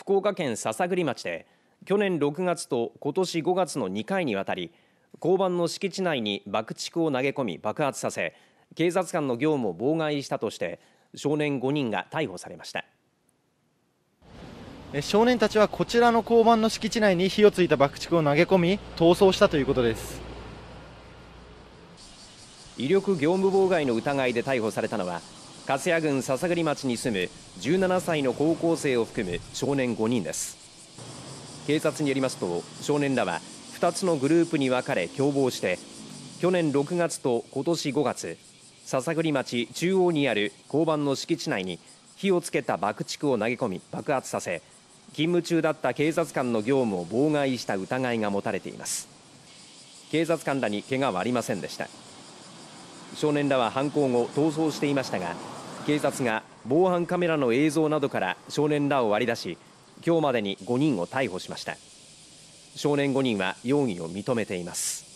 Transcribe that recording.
福岡県篠栗町で去年6月とことし5月の2回にわたり交番の敷地内に爆竹を投げ込み爆発させ警察官の業務を妨害したとして少年5人が逮捕されました少年たちはこちらの交番の敷地内に火をついた爆竹を投げ込み逃走したということです威力業務妨害の疑いで逮捕されたのは粕谷郡篠栗町に住む17歳の高校生を含む少年5人です警察によりますと少年らは2つのグループに分かれ共謀して去年6月と今年5月篠栗町中央にある交番の敷地内に火をつけた爆竹を投げ込み爆発させ勤務中だった警察官の業務を妨害した疑いが持たれています警察官らに怪我はありませんでした少年らは犯行後逃走していましたが警察が防犯カメラの映像などから少年らを割り出し今日までに5人を逮捕しました少年5人は容疑を認めています